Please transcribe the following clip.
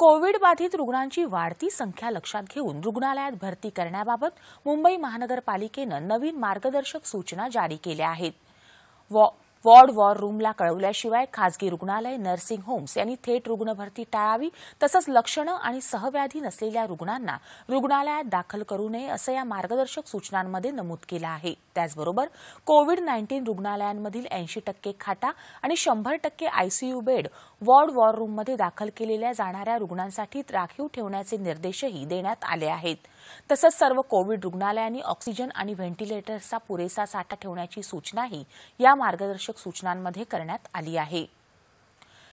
Covid बाधित रुग्णांची वाढती संख्या लक्षात घेऊन रुग्णालयात भरती करण्याबाबत मुंबई महानगरपालिकेनं नवीन मार्गदर्शक सूचना जारी केल्या आहेत वॉर्ड वॉर रूमला कळवल्याशिवाय खाजगी रुग्णालय नर्सिंग होम्स यांनी थेट रुग्णभरती टाळावी तसंच लक्षणं आणि सहव्याधी नसलेल्या रुग्णांना रुग्णालयात दाखल करू नये असं या मार्गदर्शक सूचनांमध्ये नमूद केलं आहे त्याचबरोबर कोविड नाईन्टीन रुग्णालयांमधील ऐंशी टक्के खाटा आणि शंभर टक्के आयसीयू बेड वॉर्ड वॉर रूममध्ये दाखल केलेल्या जाणाऱ्या रुग्णांसाठी राखीव ठेवण्याचे निर्देशही देण्यात आले आहेत तसंच सर्व कोविड रुग्णालयांनी ऑक्सिजन आणि व्हेंटिलेटर्सचा पुरेसा साठा ठेवण्याची सूचनाही या मार्गदर्शक सूचनांमध्ये करण्यात आली आहे